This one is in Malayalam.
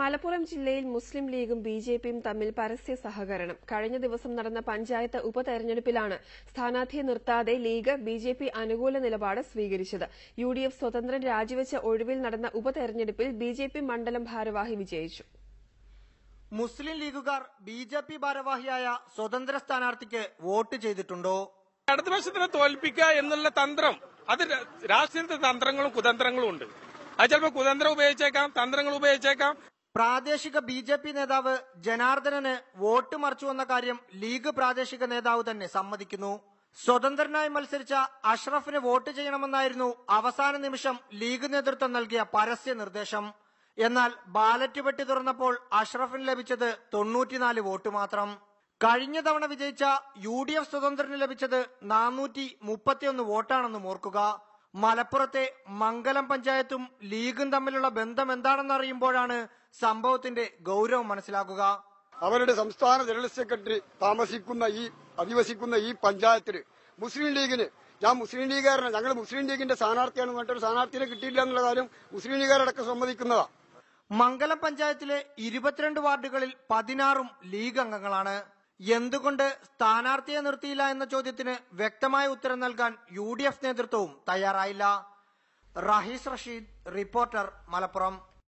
മലപ്പുറം ജില്ലയിൽ മുസ്ലിം ലീഗും ബി ജെ പിയും തമ്മിൽ പരസ്യ സഹകരണം കഴിഞ്ഞ ദിവസം നടന്ന പഞ്ചായത്ത് ഉപതെരഞ്ഞെടുപ്പിലാണ് സ്ഥാനാർത്ഥിയെ നിർത്താതെ ലീഗ് ബി ജെ പി അനുകൂല നിലപാട് സ്വീകരിച്ചത് യു ഡി എഫ് സ്വതന്ത്രൻ രാജിവെച്ച ഒഴിവിൽ നടന്ന ഉപതെരഞ്ഞെടുപ്പിൽ ബി ജെ പി മണ്ഡലം ഭാരവാഹി വിജയിച്ചു മുസ്ലിം ലീഗുകാർ ബി ജെ പി ഭാരവാഹിയായ സ്വതന്ത്ര സ്ഥാനാർത്ഥിക്ക് വോട്ട് ചെയ്തിട്ടുണ്ടോ ഇടതുപക്ഷത്തിനെ തോൽപ്പിക്കുക എന്നുള്ള തന്ത്രം അത് രാഷ്ട്രീയത്തെ തന്ത്രങ്ങളും കുതന്ത്രങ്ങളും ഉണ്ട് അത് ചിലപ്പോൾ കുതന്ത്രം ഉപയോഗിച്ചേക്കാം തന്ത്രങ്ങൾ ഉപയോഗിച്ചേക്കാം പ്രാദേശിക ബി ജെ പി നേതാവ് ജനാർദ്ദനന് വോട്ട് വന്ന കാര്യം ലീഗ് പ്രാദേശിക നേതാവ് തന്നെ സമ്മതിക്കുന്നു സ്വതന്ത്രനായി മത്സരിച്ച അഷ്റഫിന് വോട്ട് ചെയ്യണമെന്നായിരുന്നു അവസാന നിമിഷം ലീഗ് നേതൃത്വം നൽകിയ പരസ്യ നിർദ്ദേശം എന്നാൽ ബാലറ്റ് പെട്ടി തുറന്നപ്പോൾ അഷ്റഫിന് ലഭിച്ചത് തൊണ്ണൂറ്റിനാല് വോട്ട് മാത്രം കഴിഞ്ഞ തവണ വിജയിച്ച യു ഡി എഫ് സ്വതന്ത്രന് ലഭിച്ചത് നാനൂറ്റി മുപ്പത്തിയൊന്ന് വോട്ടാണെന്ന് ഓർക്കുക മലപ്പുറത്തെ മംഗലം പഞ്ചായത്തും ലീഗും തമ്മിലുള്ള ബന്ധം എന്താണെന്ന് അറിയുമ്പോഴാണ് സംഭവത്തിന്റെ ഗൗരവം മനസ്സിലാക്കുക അവരുടെ സംസ്ഥാന ജനറൽ സെക്രട്ടറി താമസിക്കുന്ന ഈ അധിവസിക്കുന്ന ഈ പഞ്ചായത്തിന് മുസ്ലിം ലീഗിന് ഞാൻ മുസ്ലിം ലീഗുകാരനാണ് ഞങ്ങൾ മുസ്ലിം ലീഗിന്റെ സ്ഥാനാർത്ഥിയാണ് മറ്റൊരു സ്ഥാനാർത്ഥിയെ കിട്ടിയില്ല എന്നുള്ള കാര്യം മുസ്ലിം ലീഗുകാരടക്കം സമ്മതിക്കുന്നതാ മംഗലം പഞ്ചായത്തിലെ ഇരുപത്തിരണ്ട് വാർഡുകളിൽ പതിനാറും ലീഗ് അംഗങ്ങളാണ് എന്തുകൊണ്ട് സ്ഥാനാർത്ഥിയെ നിർത്തിയില്ല എന്ന ചോദ്യത്തിന് വ്യക്തമായ ഉത്തരം നൽകാൻ യു നേതൃത്വവും തയ്യാറായില്ല റഹീസ് റഷീദ് റിപ്പോർട്ടർ മലപ്പുറം